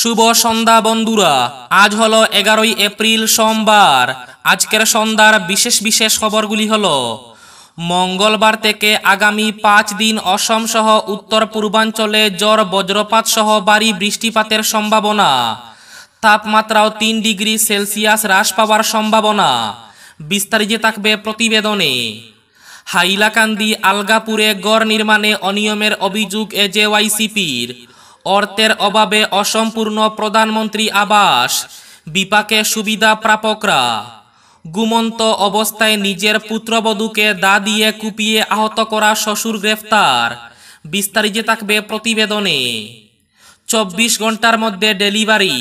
শুভ সন্ধ্যা বন্ধুরা আজ হলো এগারোই এপ্রিল সোমবার আজকের সন্ধ্যার বিশেষ বিশেষ খবরগুলি হল মঙ্গলবার থেকে আগামী পাঁচ দিন অসম সহ উত্তর পূর্বাঞ্চলে জ্বর বজ্রপাত সহ বাড়ি বৃষ্টিপাতের সম্ভাবনা তাপমাত্রাও তিন ডিগ্রি সেলসিয়াস হ্রাস পাওয়ার সম্ভাবনা বিস্তারিত থাকবে প্রতিবেদনে হাইলাকান্দি আলগাপুরে গড় নির্মাণে অনিয়মের অভিযোগ এজেওয়াইসিপির অর্থের অভাবে অসম্পূর্ণ প্রধানমন্ত্রী আবাস বিপাকে সুবিধা প্রাপকরা গুমন্ত অবস্থায় নিজের পুত্রবধূকে দা দিয়ে কুপিয়ে আহত করা শ্বশুর গ্রেফতার বিস্তারিত থাকবে প্রতিবেদনে চব্বিশ ঘন্টার মধ্যে ডেলিভারি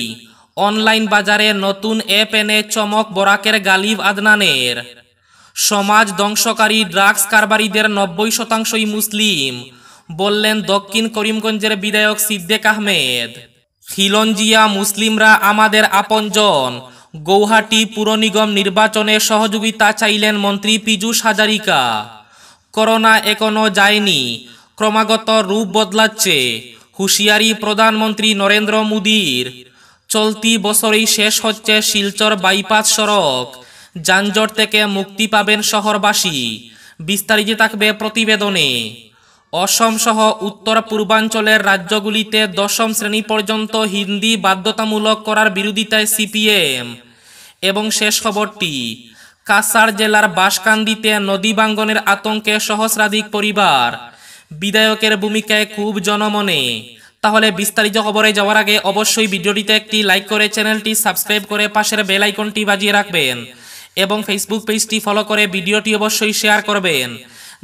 অনলাইন বাজারে নতুন অ্যাপ এনে চমক বরাকের গালিব আদনানের সমাজ ধ্বংসকারী ড্রাগস কারবারিদের নব্বই শতাংশই মুসলিম বললেন দক্ষিণ করিমগঞ্জের বিধায়ক সিদ্দেক আহমেদ খিলঞ্জিয়া মুসলিমরা আমাদের আপনজন গৌহাটি পুর নিগম নির্বাচনে সহযোগিতা চাইলেন মন্ত্রী পীযুষ হাজারিকা করোনা এখনও যায়নি ক্রমাগত রূপ বদলাচ্ছে হুঁশিয়ারি প্রধানমন্ত্রী নরেন্দ্র মোদীর চলতি বছরেই শেষ হচ্ছে শিলচর বাইপাস সড়ক যানজট থেকে মুক্তি পাবেন শহরবাসী বিস্তারিত থাকবে প্রতিবেদনে অসমসহ উত্তর পূর্বাঞ্চলের রাজ্যগুলিতে দশম শ্রেণী পর্যন্ত হিন্দি বাধ্যতামূলক করার বিরোধিতায় সিপিএম এবং শেষ খবরটি কাসার জেলার বাসকান্দিতে নদী বাঙ্গনের আতঙ্কে সহস্রাধিক পরিবার বিধায়কের ভূমিকায় খুব জনমনে তাহলে বিস্তারিত খবরে যাওয়ার আগে অবশ্যই ভিডিওটিতে একটি লাইক করে চ্যানেলটি সাবস্ক্রাইব করে পাশের বেল আইকনটি বাজিয়ে রাখবেন এবং ফেসবুক পেজটি ফলো করে ভিডিওটি অবশ্যই শেয়ার করবেন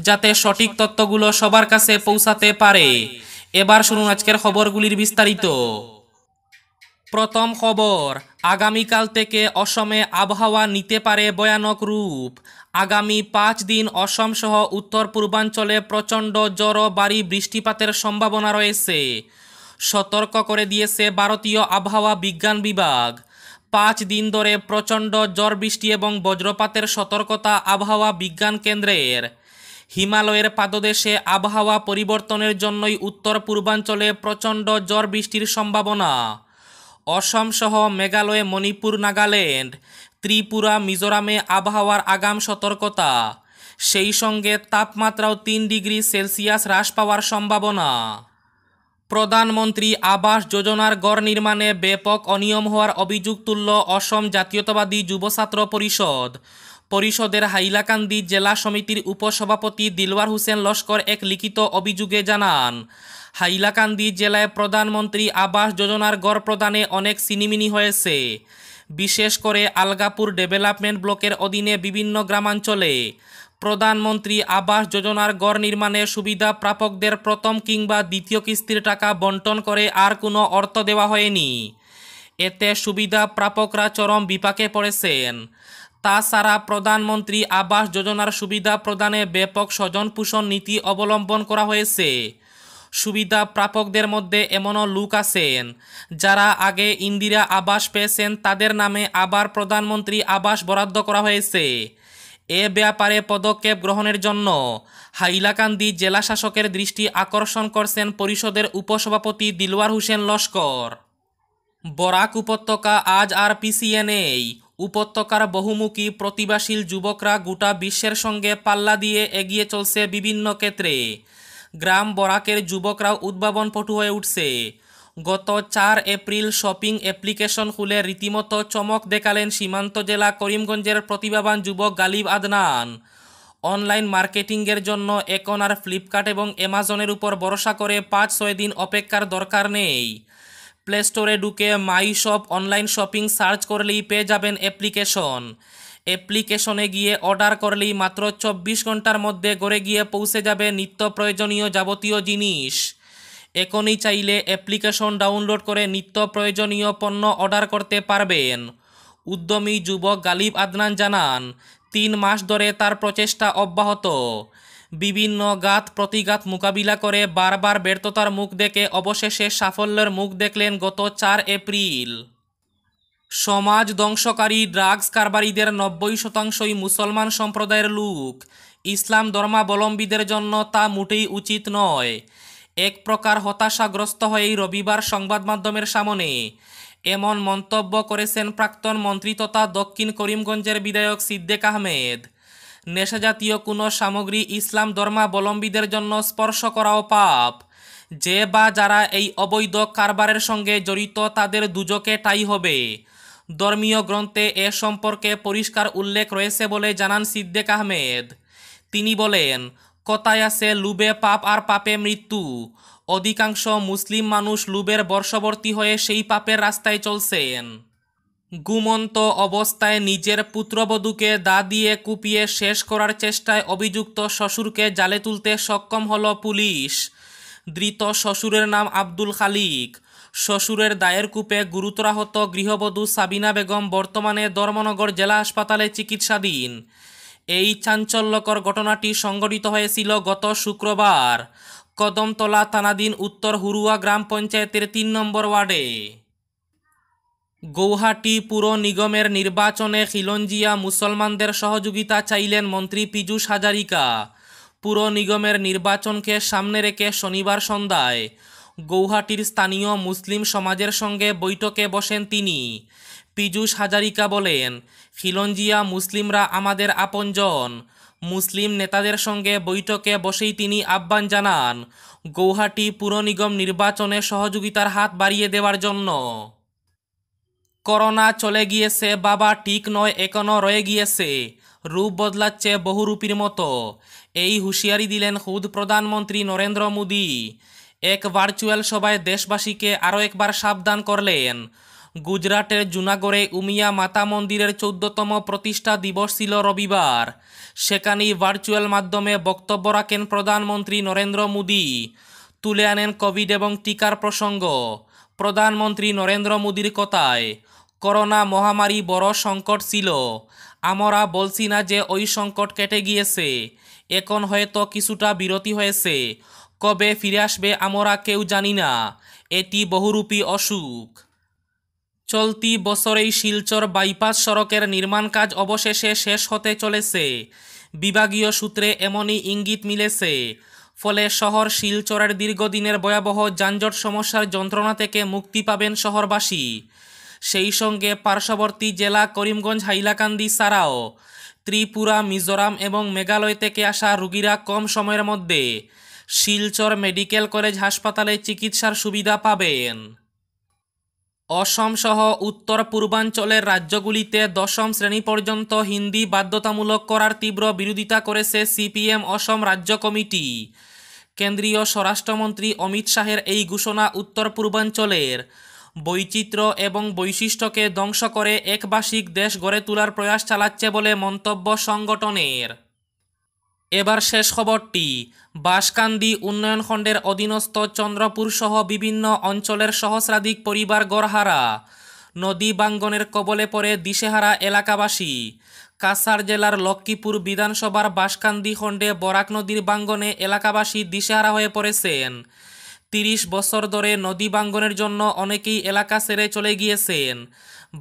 যাতে সঠিক তত্ত্বগুলো সবার কাছে পৌঁছাতে পারে এবার শুনুন আজকের খবরগুলির বিস্তারিত প্রথম খবর আগামীকাল থেকে অসমে আবহাওয়া নিতে পারে ভয়ানক রূপ আগামী পাঁচ দিন অসম সহ উত্তর পূর্বাঞ্চলে প্রচণ্ড জড়ো বাড়ি বৃষ্টিপাতের সম্ভাবনা রয়েছে সতর্ক করে দিয়েছে ভারতীয় আবহাওয়া বিজ্ঞান বিভাগ পাঁচ দিন ধরে প্রচণ্ড জ্বর বৃষ্টি এবং বজ্রপাতের সতর্কতা আবহাওয়া বিজ্ঞান কেন্দ্রের হিমালয়ের পাদদেশে আবহাওয়া পরিবর্তনের জন্যই উত্তর পূর্বাঞ্চলে প্রচণ্ড জ্বর বৃষ্টির সম্ভাবনা অসম সহ মেঘালয় মণিপুর নাগাল্যান্ড ত্রিপুরা মিজোরামে আবহাওয়ার আগাম সতর্কতা সেই সঙ্গে তাপমাত্রাও তিন ডিগ্রি সেলসিয়াস হ্রাস পাওয়ার সম্ভাবনা প্রধানমন্ত্রী আবাস যোজনার গড় নির্মাণে ব্যাপক অনিয়ম হওয়ার অভিযোগ তুলল অসম জাতীয়তাবাদী যুব ছাত্র পরিষদ পরিষদের হাইলাকান্দি জেলা সমিতির উপসভাপতি দিলওয়ার হোসেন লস্কর এক লিখিত অভিযোগে জানান হাইলাকান্দি জেলায় প্রধানমন্ত্রী আবাস যোজনার গড় প্রদানে অনেক সিনিমিনি হয়েছে বিশেষ করে আলগাপুর ডেভেলপমেন্ট ব্লকের অধীনে বিভিন্ন গ্রামাঞ্চলে প্রধানমন্ত্রী আবাস যোজনার গড় নির্মাণে সুবিধা প্রাপকদের প্রথম কিংবা দ্বিতীয় কিস্তির টাকা বন্টন করে আর কোনো অর্থ দেওয়া হয়নি এতে সুবিধা প্রাপকরা চরম বিপাকে পড়েছেন তাছাড়া প্রধানমন্ত্রী আবাস যোজনার সুবিধা প্রদানে ব্যাপক স্বজন পোষণ নীতি অবলম্বন করা হয়েছে সুবিধা প্রাপকদের মধ্যে এমনও লোক আছেন যারা আগে ইন্দিরা আবাস পেয়েছেন তাদের নামে আবার প্রধানমন্ত্রী আবাস বরাদ্দ করা হয়েছে এ ব্যাপারে পদক্ষেপ গ্রহণের জন্য হাইলাকান্দি জেলা শাসকের দৃষ্টি আকর্ষণ করছেন পরিষদের উপসভাপতি দিলওয়ার হোসেন লস্কর বরাক উপত্যকা আজ আর পিসিএনএই নেই উপত্যকার বহুমুখী প্রতিভাশীল যুবকরা গোটা বিশ্বের সঙ্গে পাল্লা দিয়ে এগিয়ে চলছে বিভিন্ন ক্ষেত্রে গ্রাম বরাকের যুবকরা উদ্ভাবন পটু হয়ে উঠছে গত চার এপ্রিল শপিং অ্যাপ্লিকেশন খুলে রীতিমতো চমক দেখালেন সীমান্ত জেলা করিমগঞ্জের প্রতিভাবান যুবক গালিব আদনান অনলাইন মার্কেটিংয়ের জন্য এখন আর ফ্লিপকার্ট এবং অ্যামাজনের উপর ভরসা করে পাঁচ ছয় দিন অপেক্ষার দরকার নেই প্লে স্টোরে ঢুকে my shop online shopping search করলেই পেয়ে যাবেন অ্যাপ্লিকেশন অ্যাপ্লিকেশনে গিয়ে অর্ডার করলেই মাত্র চব্বিশ ঘন্টার মধ্যে গড়ে গিয়ে পৌঁছে যাবে নিত্য প্রয়োজনীয় যাবতীয় জিনিস এখনই চাইলে অ্যাপ্লিকেশন ডাউনলোড করে নিত্য প্রয়োজনীয় পণ্য অর্ডার করতে পারবেন উদ্যমী যুবক গালিব আদনান জানান তিন মাস ধরে তার প্রচেষ্টা অব্যাহত বিভিন্ন গাত প্রতিঘাত মোকাবিলা করে বারবার ব্যর্থতার মুখ দেখে অবশেষে সাফল্যের মুখ দেখলেন গত চার এপ্রিল সমাজ ধ্বংসকারী ড্রাগস কারবারিদের নব্বই শতাংশই মুসলমান সম্প্রদায়ের লোক ইসলাম ধর্মাবলম্বীদের জন্য তা মোটেই উচিত নয় এক প্রকার হতাশাগ্রস্ত হয়েই রবিবার সংবাদ মাধ্যমের সামনে এমন মন্তব্য করেছেন প্রাক্তন মন্ত্রী তথা দক্ষিণ করিমগঞ্জের বিধায়ক সিদ্দেক আহমেদ নেশাজাতীয় কোনো সামগ্রী ইসলাম ধর্মাবলম্বীদের জন্য স্পর্শ করাও পাপ যে বা যারা এই অবৈধ কারবারের সঙ্গে জড়িত তাদের দুজকে টাই হবে ধর্মীয় গ্রন্থে এ সম্পর্কে পরিষ্কার উল্লেখ রয়েছে বলে জানান সিদ্দেক আহমেদ তিনি বলেন কথায় আছে লুবে পাপ আর পাপে মৃত্যু অধিকাংশ মুসলিম মানুষ লুবের বর্ষবর্তী হয়ে সেই পাপের রাস্তায় চলছেন গুমন্ত অবস্থায় নিজের পুত্রবধূকে দা দিয়ে কুপিয়ে শেষ করার চেষ্টায় অভিযুক্ত শ্বশুরকে জালে তুলতে সক্ষম হল পুলিশ ধৃত শ্বশুরের নাম আব্দুল খালিক শ্বশুরের দায়ের কূপে গুরুতরাহত গৃহবধূ সাবিনা বেগম বর্তমানে ধর্মনগর জেলা হাসপাতালে চিকিৎসাধীন এই চাঞ্চল্যকর ঘটনাটি সংঘটিত হয়েছিল গত শুক্রবার কদমতলা থানাধীন উত্তর হুরুয়া গ্রাম পঞ্চায়েতের তিন নম্বর ওয়ার্ডে গৌহাটি পুর নিগমের নির্বাচনে খিলঞ্জিয়া মুসলমানদের সহযোগিতা চাইলেন মন্ত্রী পীযূষ হাজারিকা পুর নিগমের নির্বাচনকে সামনে রেখে শনিবার সন্ধ্যায় গৌহাটির স্থানীয় মুসলিম সমাজের সঙ্গে বৈঠকে বসেন তিনি পীযূষ হাজারিকা বলেন খিলঞ্জিয়া মুসলিমরা আমাদের আপনজন মুসলিম নেতাদের সঙ্গে বৈঠকে বসেই তিনি আহ্বান জানান গৌহাটি পুর নির্বাচনে সহযোগিতার হাত বাড়িয়ে দেওয়ার জন্য করোনা চলে গিয়েছে বাবা ঠিক নয় এখনও রয়ে গিয়েছে রূপ বদলাচ্ছে বহুরূপীর মতো এই হুঁশিয়ারি দিলেন খুদ প্রধানমন্ত্রী নরেন্দ্র মোদী এক ভার্চুয়াল সভায় দেশবাসীকে আরও একবার সাবধান করলেন গুজরাটের জুনাগড়ে উমিয়া মাতা মন্দিরের চৌদ্দতম প্রতিষ্ঠা দিবস ছিল রবিবার সেখানেই ভার্চুয়াল মাধ্যমে বক্তব্য রাখেন প্রধানমন্ত্রী নরেন্দ্র মোদী তুলে আনেন কোভিড এবং টিকার প্রসঙ্গ প্রধানমন্ত্রী নরেন্দ্র মোদীর কথায় করোনা মহামারী বড় সংকট ছিল আমরা বলছি না যে ওই সংকট কেটে গিয়েছে এখন হয়তো কিছুটা বিরতি হয়েছে কবে ফিরে আসবে আমরা কেউ জানি না এটি বহুরূপী অসুখ চলতি বছরেই শিলচর বাইপাস সড়কের নির্মাণ কাজ অবশেষে শেষ হতে চলেছে বিভাগীয় সূত্রে এমনই ইঙ্গিত মিলেছে ফলে শহর শিলচরের দীর্ঘদিনের ভয়াবহ যানজট সমস্যার যন্ত্রণা থেকে মুক্তি পাবেন শহরবাসী সেই সঙ্গে পার্শ্ববর্তী জেলা করিমগঞ্জ হাইলাকান্দি ছাড়াও ত্রিপুরা মিজোরাম এবং মেঘালয় থেকে আসা রুগীরা কম সময়ের মধ্যে শিলচর মেডিকেল কলেজ হাসপাতালে চিকিৎসার সুবিধা পাবেন অসমসহ উত্তর পূর্বাঞ্চলের রাজ্যগুলিতে দশম শ্রেণী পর্যন্ত হিন্দি বাধ্যতামূলক করার তীব্র বিরোধিতা করেছে সিপিএম অসম রাজ্য কমিটি কেন্দ্রীয় স্বরাষ্ট্রমন্ত্রী অমিত শাহের এই ঘোষণা উত্তর পূর্বাঞ্চলের বৈচিত্র্য এবং বৈশিষ্ট্যকে ধ্বংস করে একবাসিক দেশ গড়ে তোলার প্রয়াস চালাচ্ছে বলে মন্তব্য সংগঠনের এবার শেষ খবরটি বাসকান্দি উন্নয়ন খণ্ডের অধীনস্থ চন্দ্রপুর সহ বিভিন্ন অঞ্চলের সহস্রাধিক পরিবার গড়হারা নদী বাঙ্গনের কবলে পড়ে দিশেহারা এলাকাবাসী কাছাড় জেলার লক্ষ্মীপুর বিধানসভার বাসকান্দি খণ্ডে বরাক নদীর বাঙ্গনে এলাকাবাসী দিশেহারা হয়ে পড়েছেন তিরিশ বছর ধরে নদী বাঙ্গনের জন্য অনেকেই এলাকা ছেড়ে চলে গিয়েছেন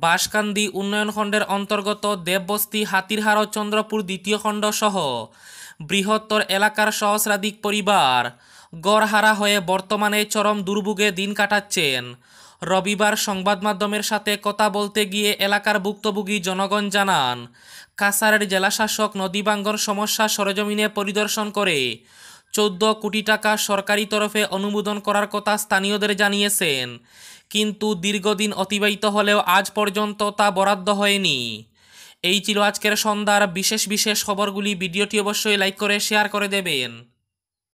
বাসকান্দি উন্নয়ন খণ্ডের অন্তর্গত দেববস্তি হাতিরহাড় চন্দ্রপুর দ্বিতীয় খণ্ড সহ বৃহত্তর এলাকার সহস্রাধিক পরিবার গড়হারা হয়ে বর্তমানে চরম দুর্ভোগে দিন কাটাচ্ছেন রবিবার সংবাদ মাধ্যমের সাথে কথা বলতে গিয়ে এলাকার ভুক্তভোগী জনগণ জানান কাসারের জেলাশাসক নদী সমস্যা সরজমিনে পরিদর্শন করে চোদ্দ কোটি টাকা সরকারি তরফে অনুমোদন করার কথা স্থানীয়দের জানিয়েছেন কিন্তু দীর্ঘদিন অতিবাহিত হলেও আজ পর্যন্ত তা বরাদ্দ হয়নি এই ছিল আজকের সন্ধ্যার বিশেষ বিশেষ খবরগুলি ভিডিওটি অবশ্যই লাইক করে শেয়ার করে দেবেন